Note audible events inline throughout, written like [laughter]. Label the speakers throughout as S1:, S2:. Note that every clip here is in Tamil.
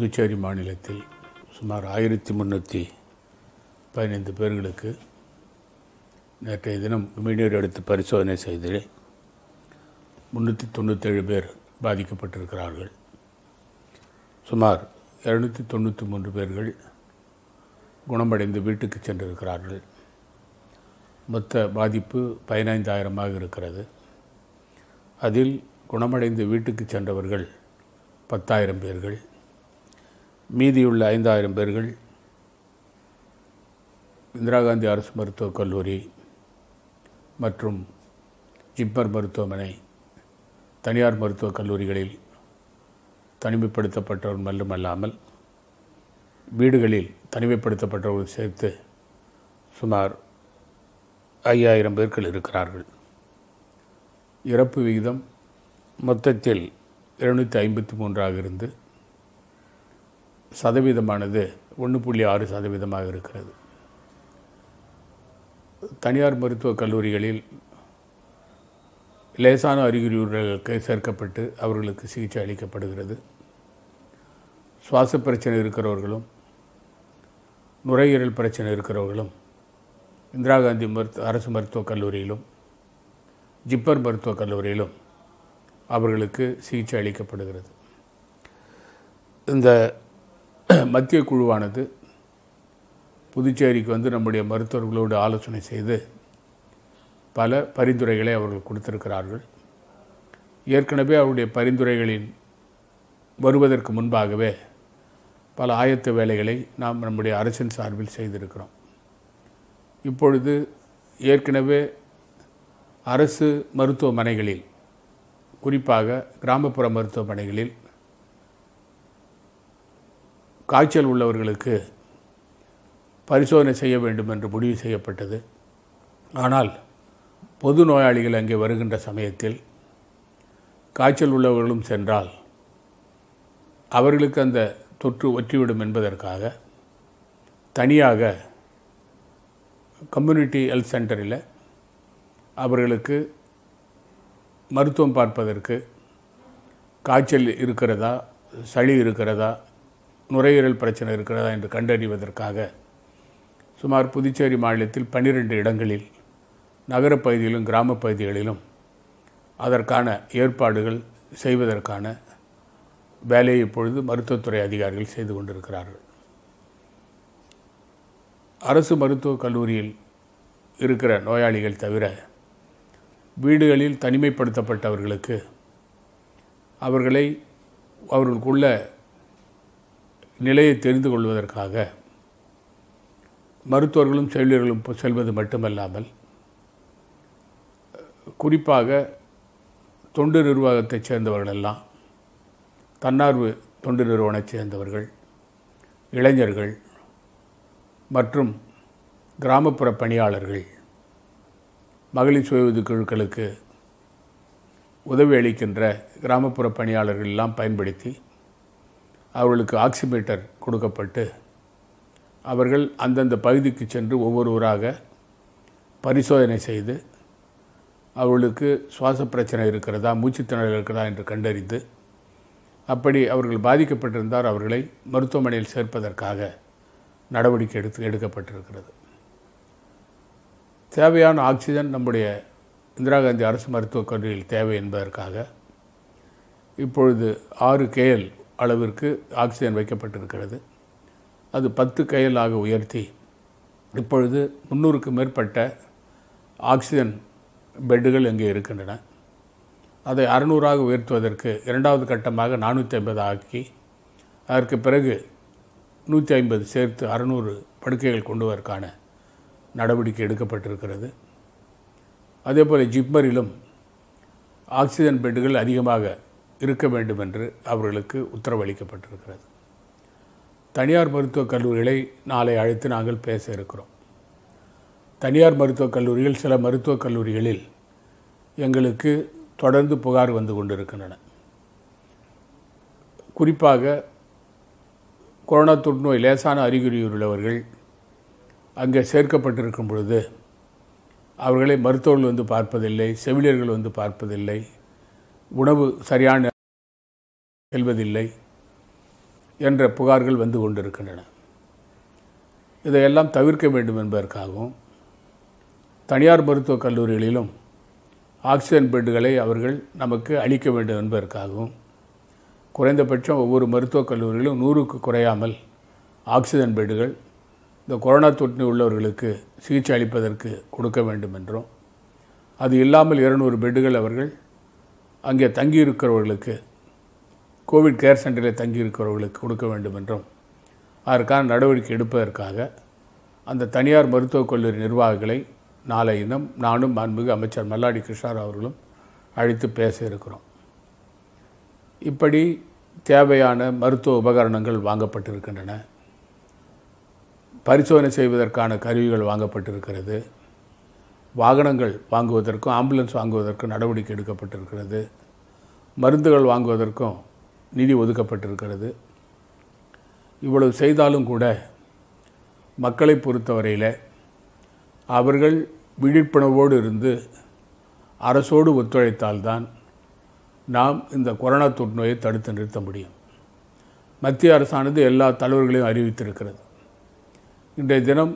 S1: புதுச்சேரி மாநிலத்தில் சுமார் ஆயிரத்தி முந்நூற்றி பதினைந்து பேர்களுக்கு நேற்றைய தினம் உமிழ்நீர் எடுத்து பரிசோதனை செய்து முந்நூற்றி தொண்ணூற்றேழு பேர் பாதிக்கப்பட்டிருக்கிறார்கள் சுமார் இரநூத்தி தொண்ணூற்றி மூன்று பேர்கள் குணமடைந்து வீட்டுக்கு சென்றிருக்கிறார்கள் மொத்த பாதிப்பு பதினைந்தாயிரமாக இருக்கிறது அதில் குணமடைந்து வீட்டுக்கு சென்றவர்கள் பத்தாயிரம் பேர்கள் மீதியுள்ள ஐந்தாயிரம் பேர்கள் இந்திரா காந்தி அரசு மருத்துவக் கல்லூரி மற்றும் ஜிப்மர் மருத்துவமனை தனியார் மருத்துவக் கல்லூரிகளில் தனிமைப்படுத்தப்பட்டவர் மட்டுமல்லாமல் வீடுகளில் தனிமைப்படுத்தப்பட்டவர்கள் சேர்த்து சுமார் ஐயாயிரம் பேர்கள் இருக்கிறார்கள் இறப்பு விகிதம் மொத்தத்தில் எழுநூற்றி ஐம்பத்தி மூன்றாக இருந்து சதவீதமானது ஒன்று புள்ளி ஆறு சதவீதமாக இருக்கிறது தனியார் மருத்துவக் கல்லூரிகளில் லேசான அறிகுறியுள்ளவர்களுக்கு சேர்க்கப்பட்டு அவர்களுக்கு சிகிச்சை அளிக்கப்படுகிறது சுவாச பிரச்சனை இருக்கிறவர்களும் நுரையீரல் பிரச்சனை இருக்கிறவர்களும் இந்திரா காந்தி மருத்துவ அரசு மருத்துவக் கல்லூரியிலும் ஜிப்பர் மருத்துவக் கல்லூரியிலும் அவர்களுக்கு சிகிச்சை அளிக்கப்படுகிறது இந்த [clears throat] மத்திய குழுவானது புதுச்சேரிக்கு வந்து நம்முடைய மருத்துவர்களோடு ஆலோசனை செய்து பல பரிந்துரைகளை அவர்கள் கொடுத்திருக்கிறார்கள் ஏற்கனவே அவருடைய பரிந்துரைகளின் வருவதற்கு முன்பாகவே பல ஆயத்த வேலைகளை நாம் நம்முடைய அரசின் சார்பில் செய்திருக்கிறோம் இப்பொழுது ஏற்கனவே அரசு மருத்துவமனைகளில் குறிப்பாக கிராமப்புற மருத்துவமனைகளில் காய்ச்சல் உள்ளவர்களுக்கு பரிசோதனை செய்ய வேண்டும் என்று முடிவு செய்யப்பட்டது ஆனால் பொது நோயாளிகள் அங்கே வருகின்ற சமயத்தில் காய்ச்சல் உள்ளவர்களும் சென்றால் அவர்களுக்கு அந்த தொற்று ஒற்றிவிடும் என்பதற்காக தனியாக கம்யூனிட்டி ஹெல்த் சென்டரில் அவர்களுக்கு மருத்துவம் பார்ப்பதற்கு காய்ச்சல் இருக்கிறதா சளி இருக்கிறதா நுரையீரல் பிரச்சனை இருக்கிறதா என்று கண்டறிவதற்காக சுமார் புதுச்சேரி மாநிலத்தில் பன்னிரெண்டு இடங்களில் நகரப்பகுதியிலும் கிராமப்பகுதிகளிலும் அதற்கான ஏற்பாடுகள் செய்வதற்கான வேலையை இப்பொழுது மருத்துவத்துறை அதிகாரிகள் செய்து கொண்டிருக்கிறார்கள் அரசு மருத்துவக் கல்லூரியில் இருக்கிற நோயாளிகள் தவிர வீடுகளில் தனிமைப்படுத்தப்பட்டவர்களுக்கு அவர்களை அவர்களுக்குள்ள நிலையை தெரிந்து கொள்வதற்காக மருத்துவர்களும் செவிலியர்களும் செல்வது மட்டுமல்லாமல் குறிப்பாக தொண்டு நிர்வாகத்தைச் சேர்ந்தவர்களெல்லாம் தன்னார்வ தொண்டு நிறுவனச் சேர்ந்தவர்கள் இளைஞர்கள் மற்றும் கிராமப்புற பணியாளர்கள் மகளிர் சுய குழுக்களுக்கு உதவி அளிக்கின்ற கிராமப்புற பணியாளர்கள் எல்லாம் பயன்படுத்தி அவர்களுக்கு ஆக்சிமீட்டர் கொடுக்கப்பட்டு அவர்கள் அந்தந்த பகுதிக்கு சென்று ஒவ்வொருவராக பரிசோதனை செய்து அவர்களுக்கு சுவாச பிரச்சனை இருக்கிறதா மூச்சுத்திணறல் இருக்கிறதா என்று கண்டறிந்து அப்படி அவர்கள் பாதிக்கப்பட்டிருந்தால் அவர்களை மருத்துவமனையில் சேர்ப்பதற்காக நடவடிக்கை எடுத்து எடுக்கப்பட்டிருக்கிறது தேவையான ஆக்சிஜன் நம்முடைய இந்திரா காந்தி அரசு மருத்துவக் கல்லூரியில் தேவை என்பதற்காக இப்பொழுது ஆறு கேஎல் அளவிற்கு ஆக்சிஜன் வைக்கப்பட்டிருக்கிறது அது பத்து கையலாக உயர்த்தி இப்பொழுது முந்நூறுக்கு மேற்பட்ட ஆக்சிஜன் பெட்டுகள் இங்கே இருக்கின்றன அதை அறநூறாக உயர்த்துவதற்கு இரண்டாவது கட்டமாக நானூற்றி ஐம்பது ஆக்கி அதற்கு பிறகு நூற்றி ஐம்பது சேர்த்து அறநூறு படுக்கைகள் கொண்டுவதற்கான நடவடிக்கை எடுக்கப்பட்டிருக்கிறது அதேபோல் ஜிப்மரிலும் ஆக்சிஜன் பெட்டுகள் அதிகமாக இருக்க வேண்டும் என்று அவர்களுக்கு உத்தரவளிக்கப்பட்டிருக்கிறது தனியார் மருத்துவக் கல்லூரிகளை நாளை அழைத்து நாங்கள் பேச இருக்கிறோம் தனியார் மருத்துவக் கல்லூரிகள் சில மருத்துவக் கல்லூரிகளில் எங்களுக்கு தொடர்ந்து புகார் வந்து கொண்டிருக்கின்றன குறிப்பாக கொரோனா தொற்றுநோய் லேசான அறிகுறியுள்ளவர்கள் அங்கே சேர்க்கப்பட்டிருக்கும் பொழுது அவர்களை மருத்துவர்கள் வந்து பார்ப்பதில்லை செவிலியர்கள் வந்து பார்ப்பதில்லை உணவு சரியான செல்வதில்லை என்ற புகார்கள் வந்து கொண்டிருக்கின்றன இதையெல்லாம் தவிர்க்க வேண்டும் என்பதற்காகவும் தனியார் மருத்துவக் கல்லூரிகளிலும் ஆக்சிஜன் பெட்டுகளை அவர்கள் நமக்கு அளிக்க வேண்டும் என்பதற்காகவும் குறைந்தபட்சம் ஒவ்வொரு மருத்துவக் கல்லூரியிலும் நூறுக்கு குறையாமல் ஆக்சிஜன் பெட்டுகள் இந்த கொரோனா தொற்று உள்ளவர்களுக்கு சிகிச்சை அளிப்பதற்கு கொடுக்க வேண்டும் என்றும் அது இல்லாமல் இருநூறு பெட்டுகள் அவர்கள் அங்கே தங்கியிருக்கிறவர்களுக்கு கோவிட் கேர் சென்டரில் தங்கியிருக்கிறவர்களுக்கு கொடுக்க வேண்டும் என்றும் அதற்கான நடவடிக்கை எடுப்பதற்காக அந்த தனியார் மருத்துவக் கல்லூரி நிர்வாகிகளை நாளை தினம் நானும் மாண்புமிகு அமைச்சர் மல்லாடி கிருஷ்ணாராவ் அவர்களும் அழைத்து பேச இருக்கிறோம் இப்படி தேவையான மருத்துவ உபகரணங்கள் வாங்கப்பட்டிருக்கின்றன பரிசோதனை செய்வதற்கான கருவிகள் வாங்கப்பட்டிருக்கிறது வாகனங்கள் வாங்குவதற்கும் ஆம்புலன்ஸ் வாங்குவதற்கும் நடவடிக்கை எடுக்கப்பட்டிருக்கிறது மருந்துகள் வாங்குவதற்கும் நிதி ஒதுக்கப்பட்டிருக்கிறது இவ்வளவு செய்தாலும் கூட மக்களை பொறுத்தவரையில் அவர்கள் விழிப்புணர்வோடு இருந்து அரசோடு ஒத்துழைத்தால்தான் நாம் இந்த கொரோனா தொற்றுநோயை தடுத்து நிறுத்த முடியும் மத்திய அரசானது எல்லா தலைவர்களையும் அறிவித்திருக்கிறது இன்றைய தினம்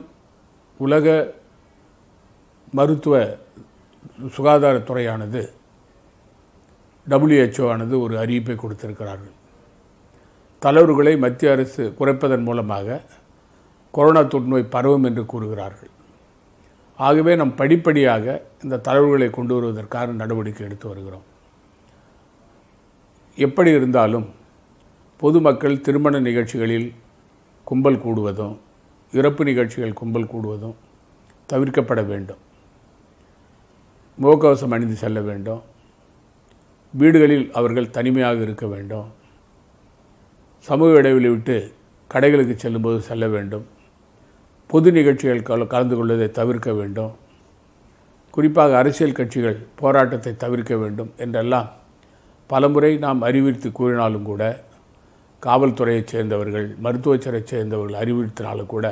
S1: உலக மருத்துவ சுகாதாரத்துறையானது டபிள்யூஹெச்ஓ ஆனது ஒரு அறிவிப்பை கொடுத்திருக்கிறார்கள் தலைவர்களை மத்திய அரசு குறைப்பதன் மூலமாக கொரோனா தொற்றுநோய் பரவும் என்று கூறுகிறார்கள் ஆகவே நாம் படிப்படியாக இந்த தலைவர்களை கொண்டு வருவதற்கான நடவடிக்கை எடுத்து வருகிறோம் எப்படி இருந்தாலும் பொதுமக்கள் திருமண நிகழ்ச்சிகளில் கும்பல் கூடுவதும் இறப்பு நிகழ்ச்சிகள் கும்பல் கூடுவதும் தவிர்க்கப்பட வேண்டும் முகக்கவசம் அணிந்து செல்ல வேண்டும் வீடுகளில் அவர்கள் தனிமையாக இருக்க வேண்டும் சமூக இடைவெளி விட்டு கடைகளுக்கு செல்லும்போது செல்ல வேண்டும் பொது நிகழ்ச்சிகள் கல கலந்து கொள்வதை தவிர்க்க வேண்டும் குறிப்பாக அரசியல் கட்சிகள் போராட்டத்தை தவிர்க்க வேண்டும் என்றெல்லாம் பலமுறை நாம் அறிவுறுத்தி கூறினாலும் கூட காவல்துறையைச் சேர்ந்தவர்கள் மருத்துவச்சரைச் சேர்ந்தவர்கள் அறிவுறுத்தினாலும் கூட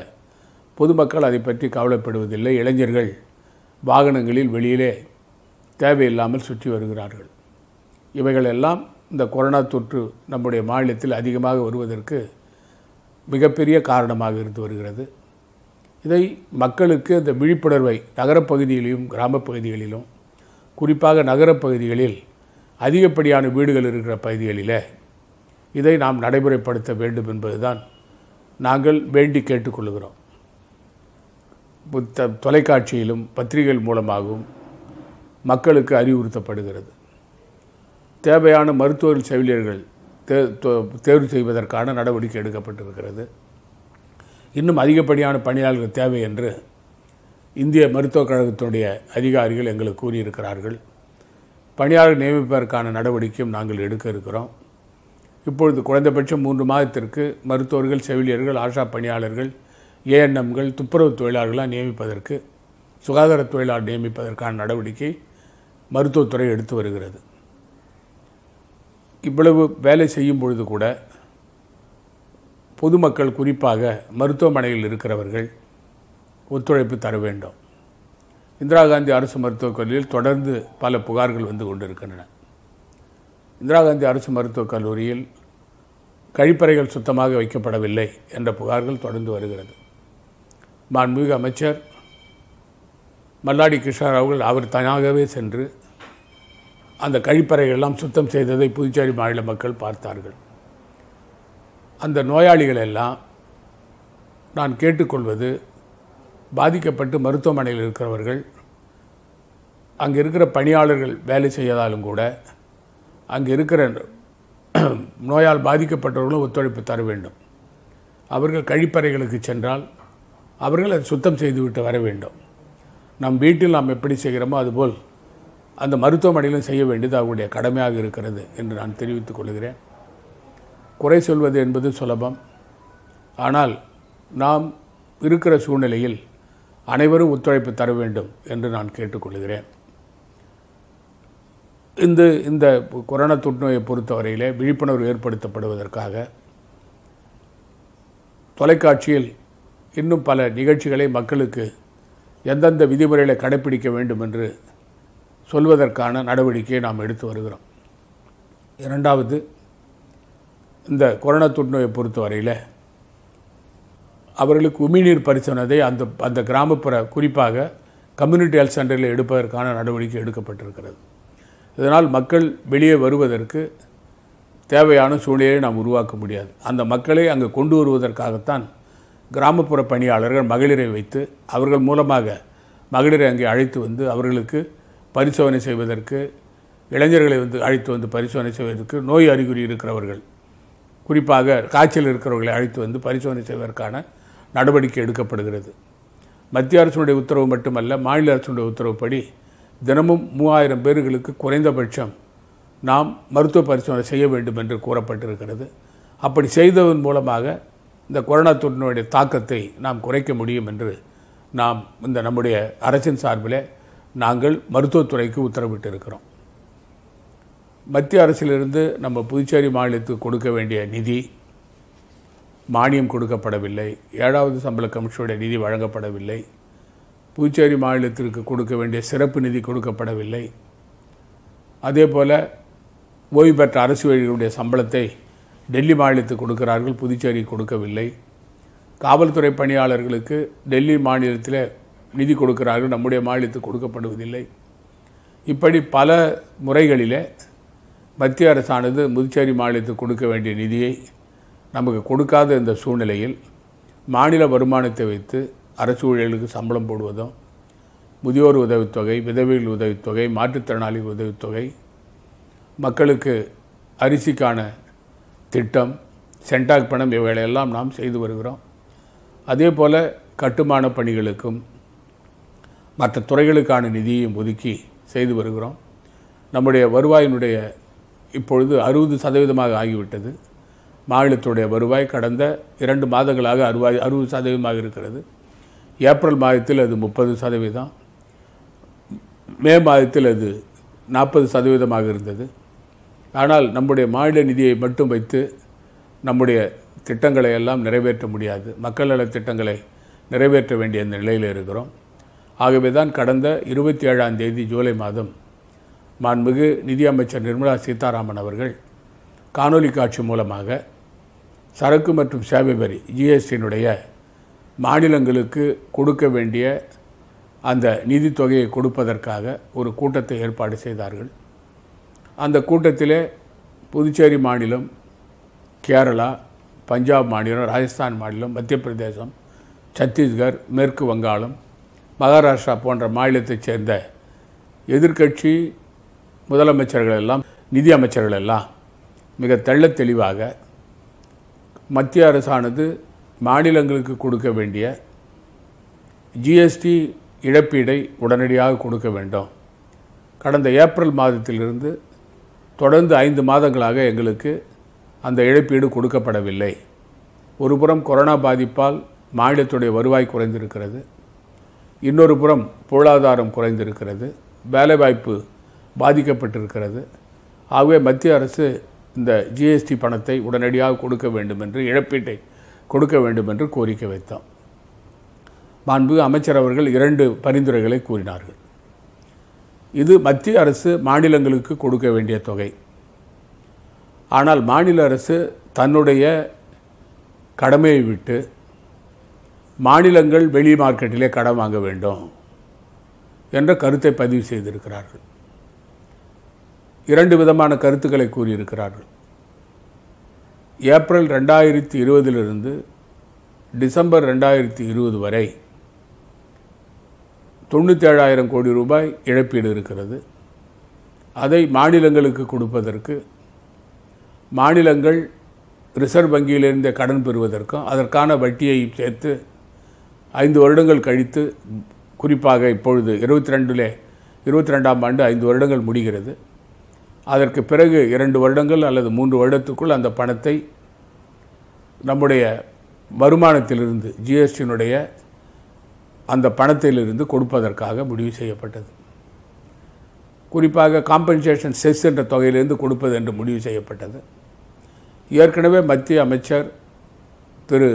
S1: பொதுமக்கள் அதை பற்றி கவலைப்படுவதில்லை இளைஞர்கள் வாகனங்களில் வெளியிலே தேவையில்லாமல் சுற்றி வருகிறார்கள் இவைகளெல்லாம் இந்த கொரோனா தொற்று நம்முடைய மாநிலத்தில் அதிகமாக வருவதற்கு மிகப்பெரிய காரணமாக இருந்து வருகிறது இதை மக்களுக்கு இந்த விழிப்புணர்வை நகரப்பகுதிகளிலும் கிராமப்பகுதிகளிலும் குறிப்பாக நகரப்பகுதிகளில் அதிகப்படியான வீடுகள் இருக்கிற பகுதிகளில் இதை நாம் நடைமுறைப்படுத்த வேண்டும் என்பதுதான் நாங்கள் வேண்டி கேட்டுக்கொள்கிறோம் தொலைக்காட்சியிலும் பத்திரிகைகள் மூலமாகவும் மக்களுக்கு அறிவுறுத்தப்படுகிறது தேவையான மருத்துவ செவிலியர்கள் தேர்வு செய்வதற்கான நடவடிக்கை எடுக்கப்பட்டிருக்கிறது இன்னும் அதிகப்படியான பணியாளர்கள் தேவை என்று இந்திய மருத்துவக் கழகத்தினுடைய அதிகாரிகள் எங்களுக்கு கூறியிருக்கிறார்கள் பணியாளர் நியமிப்பதற்கான நடவடிக்கையும் நாங்கள் எடுக்க இருக்கிறோம் இப்பொழுது குறைந்தபட்சம் மூன்று மாதத்திற்கு மருத்துவர்கள் செவிலியர்கள் ஆஷா பணியாளர்கள் ஏஎன்எம்கள் துப்புரவு தொழிலாளர்களாக நியமிப்பதற்கு சுகாதார தொழிலாளர் நியமிப்பதற்கான நடவடிக்கை மருத்துவத்துறை எடுத்து வருகிறது இவ்வளவு வேலை செய்யும் பொழுது கூட பொதுமக்கள் குறிப்பாக மருத்துவமனையில் இருக்கிறவர்கள் ஒத்துழைப்பு தர வேண்டும் இந்திரா காந்தி அரசு மருத்துவக் கல்லூரியில் தொடர்ந்து பல புகார்கள் வந்து கொண்டிருக்கின்றன இந்திரா காந்தி அரசு மருத்துவக் கல்லூரியில் கழிப்பறைகள் சுத்தமாக வைக்கப்படவில்லை என்ற புகார்கள் தொடர்ந்து வருகிறது மாண்புமிகு அமைச்சர் மல்லாடி கிருஷ்ணர் அவர்கள் அவர் தனியாகவே சென்று அந்த கழிப்பறைகள்லாம் சுத்தம் செய்ததை புதுச்சேரி மாநில மக்கள் பார்த்தார்கள் அந்த நோயாளிகள் எல்லாம் நான் கேட்டுக்கொள்வது பாதிக்கப்பட்டு மருத்துவமனையில் இருக்கிறவர்கள் அங்கே இருக்கிற பணியாளர்கள் வேலை செய்யாதாலும் கூட அங்கே இருக்கிற நோயால் பாதிக்கப்பட்டவர்களும் ஒத்துழைப்பு தர வேண்டும் அவர்கள் கழிப்பறைகளுக்கு சென்றால் அவர்கள் அதை சுத்தம் செய்துவிட்டு வர வேண்டும் நம் வீட்டில் நாம் எப்படி செய்கிறோமோ அதுபோல் அந்த மருத்துவமனையிலும் செய்ய வேண்டியது அவருடைய கடமையாக இருக்கிறது என்று நான் தெரிவித்துக் கொள்கிறேன் குறை சொல்வது என்பது சுலபம் ஆனால் நாம் இருக்கிற சூழ்நிலையில் அனைவரும் ஒத்துழைப்பு தர வேண்டும் என்று நான் கேட்டுக்கொள்கிறேன் இந்த இந்த கொரோனா தொற்றுநோயை பொறுத்தவரையிலே விழிப்புணர்வு ஏற்படுத்தப்படுவதற்காக தொலைக்காட்சியில் இன்னும் பல நிகழ்ச்சிகளை மக்களுக்கு எந்தெந்த விதிமுறைகளை கடைபிடிக்க வேண்டும் என்று சொல்வதற்கான நடவடிக்கையை நாம் எடுத்து வருகிறோம் இரண்டாவது இந்த கொரோனா தொற்றுநோயை பொறுத்தவரையில் அவர்களுக்கு உமிழ்நீர் பரிசோதனை அந்த அந்த கிராமப்புற குறிப்பாக கம்யூனிட்டி ஹெல்த் சென்டரில் எடுப்பதற்கான நடவடிக்கை எடுக்கப்பட்டிருக்கிறது இதனால் மக்கள் வெளியே வருவதற்கு தேவையான சூழ்நிலையை நாம் உருவாக்க முடியாது அந்த மக்களை அங்கே கொண்டு வருவதற்காகத்தான் கிராமப்புற பணியாளர்கள் மகளிரை வைத்து அவர்கள் மூலமாக மகளிரை அங்கே அழைத்து வந்து அவர்களுக்கு பரிசோதனை செய்வதற்கு இளைஞர்களை வந்து அழைத்து வந்து பரிசோதனை செய்வதற்கு நோய் அறிகுறி இருக்கிறவர்கள் குறிப்பாக காய்ச்சல் இருக்கிறவர்களை அழைத்து வந்து பரிசோதனை செய்வதற்கான நடவடிக்கை எடுக்கப்படுகிறது மத்திய அரசுடைய உத்தரவு மட்டுமல்ல மாநில அரசுடைய உத்தரவுப்படி தினமும் மூவாயிரம் பேர்களுக்கு குறைந்தபட்சம் நாம் மருத்துவ பரிசோதனை செய்ய வேண்டும் என்று கூறப்பட்டிருக்கிறது அப்படி செய்ததன் மூலமாக இந்த கொரோனா தொற்றினுடைய தாக்கத்தை நாம் குறைக்க முடியும் என்று நாம் இந்த நம்முடைய அரசின் சார்பில் நாங்கள் மருத்துவத்துறைக்கு உத்தரவிட்டு இருக்கிறோம் மத்திய அரசிலிருந்து நம்ம புதுச்சேரி மாநிலத்துக்கு கொடுக்க வேண்டிய நிதி மானியம் கொடுக்கப்படவில்லை ஏழாவது சம்பள கமிஷனுடைய நிதி வழங்கப்படவில்லை புதுச்சேரி மாநிலத்திற்கு கொடுக்க வேண்டிய சிறப்பு நிதி கொடுக்கப்படவில்லை அதே போல் ஓய்வு பெற்ற அரசு வழிகளுடைய சம்பளத்தை டெல்லி மாநிலத்துக்கு கொடுக்கிறார்கள் புதுச்சேரி கொடுக்கவில்லை காவல்துறை பணியாளர்களுக்கு டெல்லி மாநிலத்தில் நிதி கொடுக்கிறார்கள் நம்முடைய மாநிலத்துக்கு கொடுக்கப்படுவதில்லை இப்படி பல முறைகளில் மத்திய அரசானது புதுச்சேரி மாநிலத்துக்கு கொடுக்க வேண்டிய நிதியை நமக்கு கொடுக்காத இந்த சூழ்நிலையில் மாநில வருமானத்தை வைத்து அரசு ஊழியர்களுக்கு சம்பளம் போடுவதும் முதியோர் உதவித்தொகை விதவிகள் உதவித்தொகை மாற்றுத்திறனாளி உதவித்தொகை மக்களுக்கு அரிசிக்கான திட்டம் சென்டாக் பணம் இவைகளையெல்லாம் நாம் செய்து வருகிறோம் அதே போல் கட்டுமான பணிகளுக்கும் மற்ற துறைகளுக்கான நிதியையும் ஒதுக்கி செய்து வருகிறோம் நம்முடைய வருவாயினுடைய இப்பொழுது அறுபது சதவீதமாக ஆகிவிட்டது மாநிலத்துடைய வருவாய் கடந்த இரண்டு மாதங்களாக அறுவாய் அறுபது சதவீதமாக இருக்கிறது ஏப்ரல் மாதத்தில் அது முப்பது சதவீதம் மே மாதத்தில் அது நாற்பது சதவீதமாக இருந்தது ஆனால் நம்முடைய மாநில நிதியை மட்டும் வைத்து நம்முடைய திட்டங்களை எல்லாம் நிறைவேற்ற முடியாது மக்கள் நலத் திட்டங்களை நிறைவேற்ற வேண்டிய அந்த நிலையில் இருக்கிறோம் ஆகவே தான் கடந்த இருபத்தி ஏழாம் தேதி ஜூலை மாதம் மாண்புமிகு நிதியமைச்சர் நிர்மலா சீதாராமன் அவர்கள் காணொலி காட்சி மூலமாக சரக்கு மற்றும் சேவை வரி ஜிஎஸ்டியினுடைய மாநிலங்களுக்கு கொடுக்க வேண்டிய அந்த நிதித்தொகையை கொடுப்பதற்காக ஒரு கூட்டத்தை ஏற்பாடு செய்தார்கள் அந்த கூட்டத்தில் புதுச்சேரி மாநிலம் கேரளா பஞ்சாப் மாநிலம் ராஜஸ்தான் மாநிலம் மத்திய பிரதேசம் சத்தீஸ்கர் மேற்கு வங்காளம் மகாராஷ்டிரா போன்ற மாநிலத்தைச் சேர்ந்த எதிர்கட்சி முதலமைச்சர்கள் எல்லாம் நிதி அமைச்சர்கள் எல்லாம் மிக தெள்ள தெளிவாக மத்திய அரசானது மாநிலங்களுக்கு கொடுக்க வேண்டிய ஜிஎஸ்டி இழப்பீடை உடனடியாக கொடுக்க வேண்டும் கடந்த ஏப்ரல் மாதத்திலிருந்து தொடர்ந்து ஐந்து மாதங்களாக எங்களுக்கு அந்த இழப்பீடு கொடுக்கப்படவில்லை ஒருபுறம் கொரோனா பாதிப்பால் மாநிலத்துடைய வருவாய் குறைந்திருக்கிறது இன்னொரு புறம் பொருளாதாரம் குறைந்திருக்கிறது வேலைவாய்ப்பு பாதிக்கப்பட்டிருக்கிறது ஆகவே மத்திய அரசு இந்த ஜிஎஸ்டி பணத்தை உடனடியாக கொடுக்க வேண்டும் என்று இழப்பீட்டை கொடுக்க வேண்டும் என்று கோரிக்கை வைத்தோம் மாண்பு அமைச்சர் அவர்கள் இரண்டு பரிந்துரைகளை கூறினார்கள் இது மத்திய அரசு மாநிலங்களுக்கு கொடுக்க வேண்டிய தொகை ஆனால் மாநில அரசு தன்னுடைய கடமையை விட்டு மாநிலங்கள் வெளி மார்க்கெட்டிலே கடன் வாங்க வேண்டும் என்ற கருத்தை பதிவு செய்திருக்கிறார்கள் இரண்டு விதமான கருத்துக்களை கூறியிருக்கிறார்கள் ஏப்ரல் ரெண்டாயிரத்தி இருபதிலிருந்து டிசம்பர் ரெண்டாயிரத்தி இருபது வரை தொண்ணூற்றேழாயிரம் கோடி ரூபாய் இழப்பீடு இருக்கிறது அதை மாநிலங்களுக்கு கொடுப்பதற்கு மாநிலங்கள் ரிசர்வ் வங்கியிலிருந்து கடன் பெறுவதற்கும் அதற்கான வட்டியை சேர்த்து ஐந்து வருடங்கள் கழித்து குறிப்பாக இப்பொழுது இருபத்தி ரெண்டில் இருபத்தி ரெண்டாம் ஆண்டு ஐந்து வருடங்கள் முடிகிறது அதற்கு பிறகு இரண்டு வருடங்கள் அல்லது மூன்று வருடத்துக்குள் அந்த பணத்தை நம்முடைய வருமானத்திலிருந்து ஜிஎஸ்டியினுடைய அந்த பணத்திலிருந்து கொடுப்பதற்காக முடிவு செய்யப்பட்டது குறிப்பாக காம்பன்சேஷன் செஸ் என்ற தொகையிலிருந்து கொடுப்பது என்று முடிவு செய்யப்பட்டது ஏற்கனவே மத்திய அமைச்சர் திரு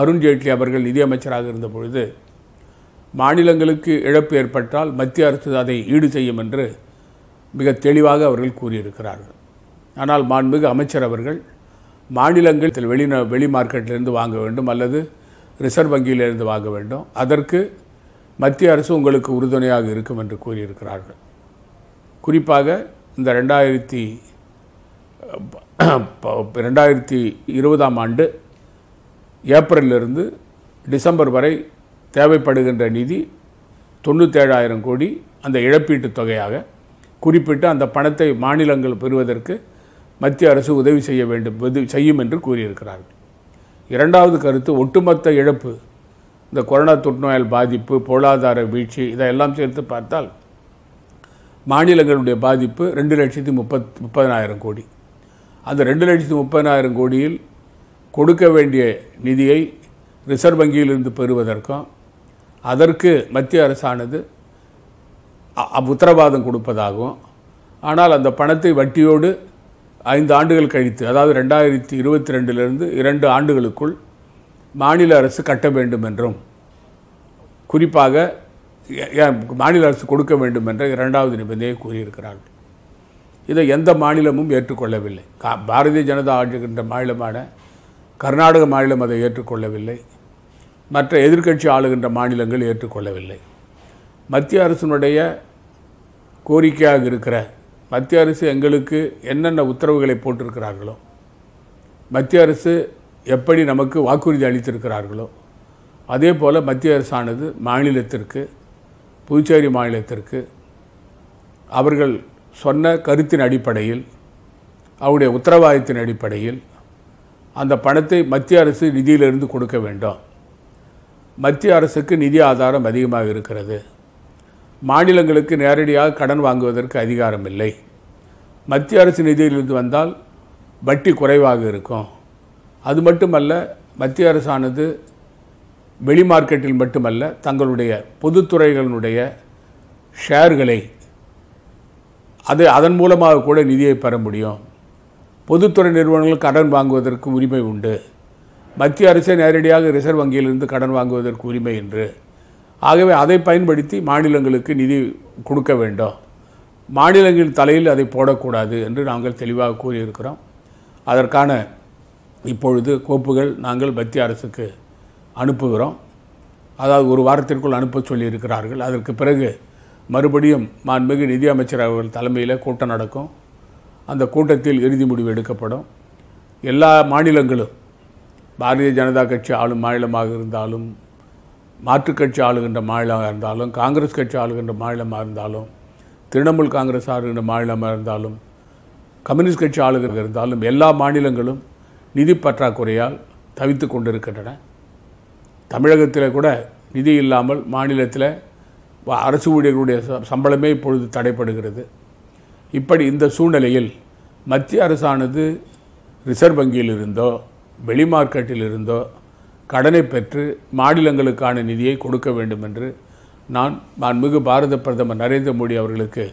S1: அருண்ஜேட்லி அவர்கள் நிதியமைச்சராக இருந்த பொழுது மாநிலங்களுக்கு இழப்பு ஏற்பட்டால் மத்திய அரசு அதை ஈடு செய்யும் என்று மிக தெளிவாக அவர்கள் கூறியிருக்கிறார்கள் ஆனால் மாண்புமிகு அமைச்சர் அவர்கள் மாநிலங்கள் வெளி வெளி மார்க்கெட்டிலிருந்து வாங்க வேண்டும் அல்லது ரிசர்வ் வங்கியிலிருந்து வாங்க வேண்டும் அதற்கு மத்திய அரசு உங்களுக்கு உறுதுணையாக இருக்கும் என்று கூறியிருக்கிறார்கள் குறிப்பாக இந்த ரெண்டாயிரத்தி ரெண்டாயிரத்தி இருபதாம் ஆண்டு ஏப்ரலிருந்து டிசம்பர் வரை தேவைப்படுகின்ற நிதி தொண்ணூத்தேழாயிரம் கோடி அந்த இழப்பீட்டுத் தொகையாக குறிப்பிட்டு அந்த பணத்தை மாநிலங்கள் பெறுவதற்கு மத்திய அரசு உதவி செய்ய வேண்டும் செய்யும் என்று கூறியிருக்கிறார்கள் இரண்டாவது கருத்து ஒட்டுமொத்த இழப்பு இந்த கொரோனா தொற்றுநோயால் பாதிப்பு பொருளாதார வீழ்ச்சி இதையெல்லாம் சேர்த்து பார்த்தால் மாநிலங்களுடைய பாதிப்பு ரெண்டு லட்சத்தி முப்பத் முப்பதனாயிரம் கோடி அந்த ரெண்டு லட்சத்தி முப்பதனாயிரம் கோடியில் கொடுக்க வேண்டிய நிதியை ரிசர்வ் வங்கியிலிருந்து பெறுவதற்கும் அதற்கு மத்திய அரசானது உத்தரவாதம் கொடுப்பதாகவும் ஆனால் அந்த பணத்தை வட்டியோடு ஐந்து ஆண்டுகள் கழித்து அதாவது ரெண்டாயிரத்தி இருபத்தி ரெண்டிலிருந்து இரண்டு ஆண்டுகளுக்குள் மாநில அரசு கட்ட வேண்டும் என்றும் குறிப்பாக மாநில அரசு கொடுக்க வேண்டும் என்ற இரண்டாவது நிபந்தனையை கூறியிருக்கிறார்கள் இதை எந்த மாநிலமும் ஏற்றுக்கொள்ளவில்லை கா பாரதிய ஜனதா ஆளுகின்ற மாநிலமான கர்நாடக மாநிலம் அதை ஏற்றுக்கொள்ளவில்லை மற்ற எதிர்க்கட்சி ஆளுகின்ற மாநிலங்கள் ஏற்றுக்கொள்ளவில்லை மத்திய அரசினுடைய கோரிக்கையாக இருக்கிற மத்திய அரசு எங்களுக்கு என்னென்ன உத்தரவுகளை போட்டிருக்கிறார்களோ மத்திய அரசு எப்படி நமக்கு வாக்குறுதி அளித்திருக்கிறார்களோ அதே போல் மத்திய அரசானது மாநிலத்திற்கு புதுச்சேரி மாநிலத்திற்கு அவர்கள் சொன்ன கருத்தின் அடிப்படையில் அவருடைய உத்தரவாதத்தின் அடிப்படையில் அந்த பணத்தை மத்திய அரசு நிதியிலிருந்து கொடுக்க வேண்டும் மத்திய அரசுக்கு நிதி ஆதாரம் அதிகமாக இருக்கிறது மாநிலங்களுக்கு நேரடியாக கடன் வாங்குவதற்கு அதிகாரம் இல்லை மத்திய அரசு நிதியிலிருந்து வந்தால் வட்டி குறைவாக இருக்கும் அது மட்டுமல்ல மத்திய அரசானது வெளி மார்க்கெட்டில் மட்டுமல்ல தங்களுடைய பொதுத்துறைகளினுடைய ஷேர்களை அதை அதன் மூலமாக கூட நிதியை பெற முடியும் பொதுத்துறை நிறுவனங்கள் கடன் வாங்குவதற்கு உரிமை உண்டு மத்திய அரசே நேரடியாக ரிசர்வ் வங்கியிலிருந்து கடன் வாங்குவதற்கு உரிமை என்று ஆகவே அதை பயன்படுத்தி மாநிலங்களுக்கு நிதி கொடுக்க வேண்டும் மாநிலங்களின் தலையில் அதை போடக்கூடாது என்று நாங்கள் தெளிவாக கூறியிருக்கிறோம் அதற்கான இப்பொழுது கோப்புகள் நாங்கள் மத்திய அரசுக்கு அனுப்புகிறோம் அதாவது ஒரு வாரத்திற்குள் அனுப்ப சொல்லியிருக்கிறார்கள் அதற்கு பிறகு மறுபடியும் மாண்புமிகு நிதியமைச்சர் அவர்கள் தலைமையில் கூட்டம் நடக்கும் அந்த கூட்டத்தில் இறுதி முடிவு எடுக்கப்படும் எல்லா மாநிலங்களும் பாரதிய ஜனதா கட்சி ஆளும் மாநிலமாக இருந்தாலும் மாற்றுக் கட்சி ஆளுகின்ற மாநிலமாக இருந்தாலும் காங்கிரஸ் கட்சி ஆளுகின்ற மாநிலமாக இருந்தாலும் திரிணாமுல் காங்கிரஸ் ஆளுகின்ற மாநிலமாக இருந்தாலும் கம்யூனிஸ்ட் கட்சி ஆளுகிற இருந்தாலும் எல்லா மாநிலங்களும் நிதி பற்றாக்குறையால் தவித்து கொண்டிருக்கின்றன தமிழகத்தில் கூட நிதி இல்லாமல் மாநிலத்தில் அரசு ஊழியர்களுடைய சம்பளமே இப்பொழுது தடைப்படுகிறது இப்படி இந்த சூழ்நிலையில் மத்திய அரசானது ரிசர்வ் வங்கியில் இருந்தோ வெளி மார்க்கெட்டில் இருந்தோ கடனை பெற்று மாநிலங்களுக்கான நிதியை கொடுக்க வேண்டும் என்று நான் மாண்புமிகு பாரத பிரதமர் நரேந்திர மோடி அவர்களுக்கு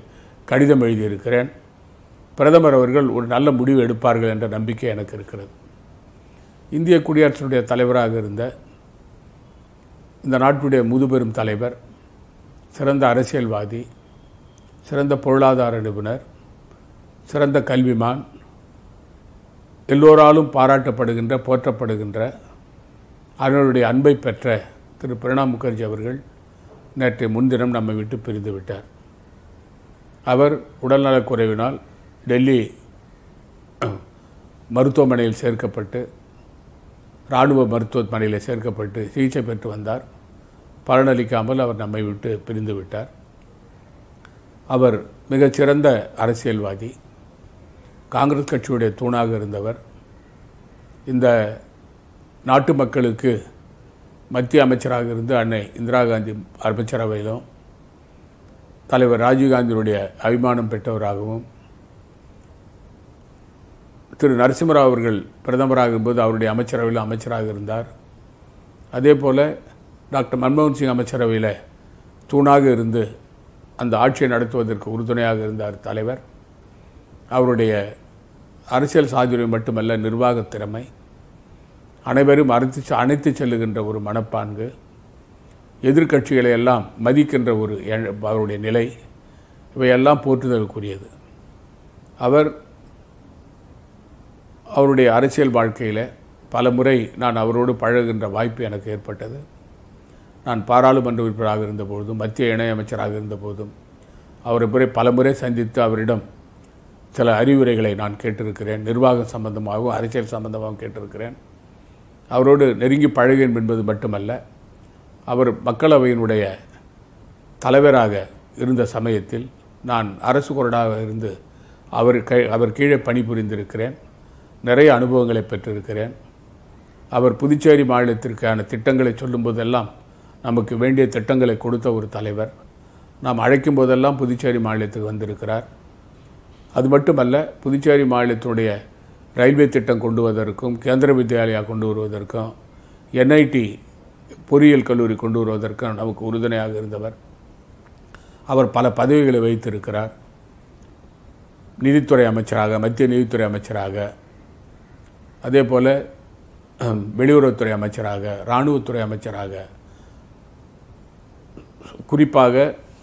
S1: கடிதம் எழுதியிருக்கிறேன் பிரதமர் அவர்கள் ஒரு நல்ல முடிவு எடுப்பார்கள் என்ற நம்பிக்கை எனக்கு இருக்கிறது இந்திய குடியரசுடைய தலைவராக இருந்த இந்த நாட்டுடைய முதுபெரும் தலைவர் சிறந்த அரசியல்வாதி சிறந்த பொருளாதார நிபுணர் சிறந்த கல்விமான் எல்லோராலும் பாராட்டப்படுகின்ற போற்றப்படுகின்ற அவருடைய அன்பை பெற்ற திரு பிரணாப் முகர்ஜி அவர்கள் நேற்று முன்தினம் நம்மை விட்டு பிரிந்து விட்டார் அவர் உடல்நலக் குறைவினால் டெல்லி மருத்துவமனையில் சேர்க்கப்பட்டு இராணுவ மருத்துவமனையில் சேர்க்கப்பட்டு சிகிச்சை பெற்று வந்தார் பலனளிக்காமல் அவர் நம்மை விட்டு பிரிந்து விட்டார் அவர் மிகச்சிறந்த அரசியல்வாதி காங்கிரஸ் கட்சியுடைய தூணாக இருந்தவர் இந்த நாட்டு மக்களுக்கு மத்திய அமைச்சராக இருந்து அன்னை இந்திரா காந்தி அமைச்சரவையிலும் தலைவர் ராஜீவ்காந்தியினுடைய அபிமானம் பெற்றவராகவும் திரு நரசிம்மராவ் அவர்கள் பிரதமராக இருக்கும்போது அவருடைய அமைச்சரவையில் அமைச்சராக இருந்தார் அதே போல் டாக்டர் மன்மோகன் சிங் அமைச்சரவையில் தூணாக இருந்து அந்த ஆட்சியை நடத்துவதற்கு உறுதுணையாக இருந்தார் தலைவர் அவருடைய அரசியல் சாதுரியம் மட்டுமல்ல நிர்வாக திறமை அனைவரும் அறுத்து அணைத்து செல்லுகின்ற ஒரு மனப்பான்கு எதிர்கட்சிகளை எல்லாம் மதிக்கின்ற ஒரு அவருடைய நிலை இவையெல்லாம் போற்றுதலுக்குரியது அவர் அவருடைய அரசியல் வாழ்க்கையில் பல முறை நான் அவரோடு பழகுகின்ற வாய்ப்பு எனக்கு ஏற்பட்டது நான் பாராளுமன்ற உறுப்பினராக இருந்தபோதும் மத்திய இணையமைச்சராக இருந்தபோதும் அவரை முறை பல முறை சந்தித்து அவரிடம் சில அறிவுரைகளை நான் கேட்டிருக்கிறேன் நிர்வாகம் சம்பந்தமாகவும் அரசியல் சம்பந்தமாகவும் கேட்டிருக்கிறேன் அவரோடு நெருங்கி பழகேன் என்பது மட்டுமல்ல அவர் மக்களவையினுடைய தலைவராக இருந்த சமயத்தில் நான் அரசு கொறடாக இருந்து அவர் கை அவர் கீழே பணிபுரிந்திருக்கிறேன் நிறைய அனுபவங்களை பெற்றிருக்கிறேன் அவர் புதுச்சேரி மாநிலத்திற்கான திட்டங்களை சொல்லும்போதெல்லாம் நமக்கு வேண்டிய திட்டங்களை கொடுத்த ஒரு தலைவர் நாம் அழைக்கும் போதெல்லாம் புதுச்சேரி மாநிலத்துக்கு வந்திருக்கிறார் அது மட்டுமல்ல புதுச்சேரி மாநிலத்தினுடைய ரயில்வே திட்டம் கொண்டு வருவதற்கும் கேந்திர வித்யாலயா கொண்டு வருவதற்கும் என்ஐடி பொறியியல் கல்லூரி கொண்டு வருவதற்கும் நமக்கு உறுதுணையாக இருந்தவர் அவர் பல பதவிகளை வைத்திருக்கிறார் நிதித்துறை அமைச்சராக மத்திய நிதித்துறை அமைச்சராக அதே போல் வெளியுறவுத்துறை அமைச்சராக இராணுவத்துறை அமைச்சராக குறிப்பாக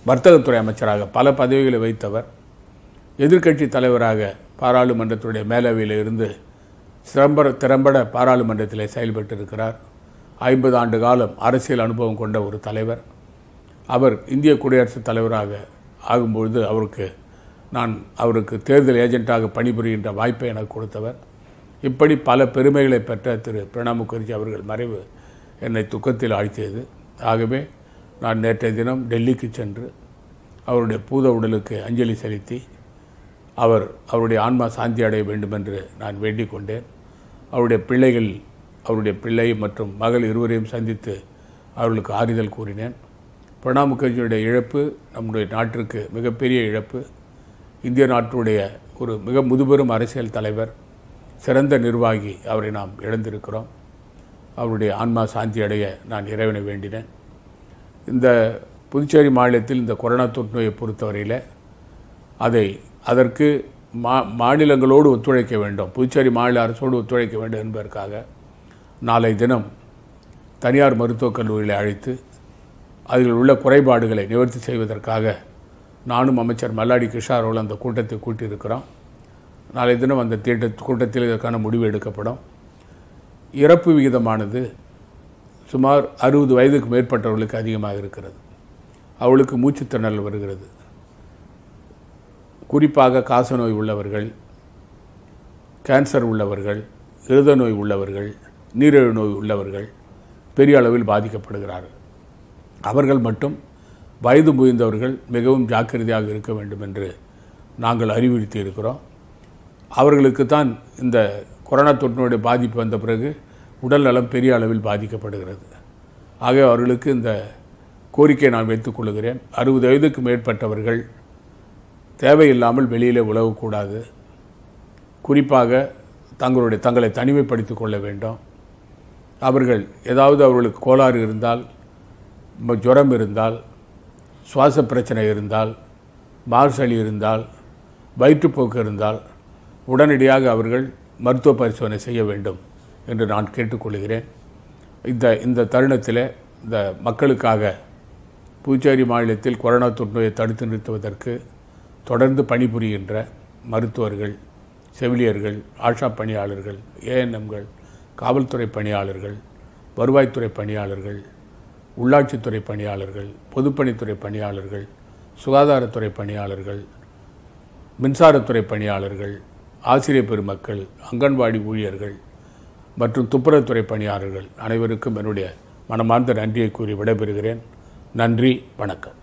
S1: வர்த்தகத்துறை அமைச்சராக பல பதவிகளை வைத்தவர் எதிர்க்கட்சி தலைவராக பாராளுமன்றத்துடைய மேலவையில் இருந்து திறம்பட திறம்பட பாராளுமன்றத்தில் இருக்கிறார் ஐம்பது ஆண்டு காலம் அரசியல் அனுபவம் கொண்ட ஒரு தலைவர் அவர் இந்திய குடியரசுத் தலைவராக ஆகும்பொழுது அவருக்கு நான் அவருக்கு தேர்தல் ஏஜென்ட்டாக பணிபுரிகின்ற வாய்ப்பை எனக்கு கொடுத்தவர் இப்படி பல பெருமைகளை பெற்ற திரு பிரணாப் முகர்ஜி அவர்கள் மறைவு என்னை துக்கத்தில் ஆழ்த்தியது ஆகவே நான் நேற்றைய தினம் டெல்லிக்கு சென்று அவருடைய பூத உடலுக்கு அஞ்சலி செலுத்தி அவர் அவருடைய ஆன்மா சாந்தி அடைய வேண்டும் என்று நான் வேண்டிக் கொண்டேன் அவருடைய பிள்ளைகள் அவருடைய பிள்ளை மற்றும் மகள் இருவரையும் சந்தித்து அவர்களுக்கு ஆறுதல் கூறினேன் பிரணாப் முகர்ஜியுடைய இழப்பு நம்முடைய நாட்டிற்கு மிகப்பெரிய இழப்பு இந்திய நாட்டுடைய ஒரு மிக முதுபெரும் அரசியல் தலைவர் சிறந்த நிர்வாகி அவரை நாம் இழந்திருக்கிறோம் அவருடைய ஆன்மா சாந்தி அடைய நான் இறைவனை வேண்டினேன் இந்த புதுச்சேரி மாநிலத்தில் இந்த கொரோனா தொற்று நோயை பொறுத்தவரையில் அதை அதற்கு மா மாநிலங்களோடு ஒத்துழைக்க வேண்டும் புதுச்சேரி மாநில அரசோடு ஒத்துழைக்க வேண்டும் என்பதற்காக நாளை தினம் தனியார் மருத்துவக் கல்லூரிகளை அழைத்து அதில் உள்ள குறைபாடுகளை நிவர்த்தி செய்வதற்காக நானும் அமைச்சர் மல்லாடி கிருஷ்ணார் அவர்கள் அந்த கூட்டத்தை கூட்டியிருக்கிறோம் நாளை தினம் அந்த திட்ட கூட்டத்தில் இதற்கான முடிவு எடுக்கப்படும் இறப்பு விகிதமானது சுமார் அறுபது வயதுக்கு மேற்பட்டவர்களுக்கு அதிகமாக இருக்கிறது அவளுக்கு மூச்சுத்திணறல் வருகிறது குறிப்பாக காசநோய் உள்ளவர்கள் கேன்சர் உள்ளவர்கள் இருத நோய் உள்ளவர்கள் நீரிழிவு நோய் உள்ளவர்கள் பெரிய அளவில் பாதிக்கப்படுகிறார்கள் அவர்கள் மட்டும் வயது முயந்தவர்கள் மிகவும் ஜாக்கிரதையாக இருக்க வேண்டும் என்று நாங்கள் அறிவுறுத்தி இருக்கிறோம் அவர்களுக்கு தான் இந்த கொரோனா தொற்றினுடைய பாதிப்பு வந்த பிறகு உடல் நலம் பெரிய அளவில் பாதிக்கப்படுகிறது ஆகவே அவர்களுக்கு இந்த கோரிக்கையை நான் வைத்துக்கொள்கிறேன் அறுபது வயதுக்கு மேற்பட்டவர்கள் தேவையில்லாமல் வெளியிலே உழவக்கூடாது குறிப்பாக தங்களுடைய தங்களை தனிமைப்படுத்தி கொள்ள வேண்டும் அவர்கள் ஏதாவது அவர்களுக்கு கோளாறு இருந்தால் ஜுரம் இருந்தால் சுவாச பிரச்சனை இருந்தால் மார்சலி இருந்தால் வயிற்றுப்போக்கு இருந்தால் உடனடியாக அவர்கள் மருத்துவ பரிசோதனை செய்ய வேண்டும் என்று நான் கேட்டுக்கொள்கிறேன் இந்த இந்த தருணத்தில் இந்த மக்களுக்காக புதுச்சேரி மாநிலத்தில் கொரோனா தொற்றுநோயை தடுத்து நிறுத்துவதற்கு தொடர்ந்து பணிபுரிகின்ற மருத்துவர்கள் செவிலியர்கள் ஆஷா பணியாளர்கள் ஏஎன்எம்கள் காவல்துறை பணியாளர்கள் வருவாய்த்துறை பணியாளர்கள் உள்ளாட்சித்துறை பணியாளர்கள் பொதுப்பணித்துறை பணியாளர்கள் சுகாதாரத்துறை பணியாளர்கள் மின்சாரத்துறை பணியாளர்கள் ஆசிரியர் பெருமக்கள் அங்கன்வாடி ஊழியர்கள் மற்றும் துப்புரவுத்துறை பணியாளர்கள் அனைவருக்கும் என்னுடைய மனமார்ந்த நன்றியை கூறி விடைபெறுகிறேன் நன்றி வணக்கம்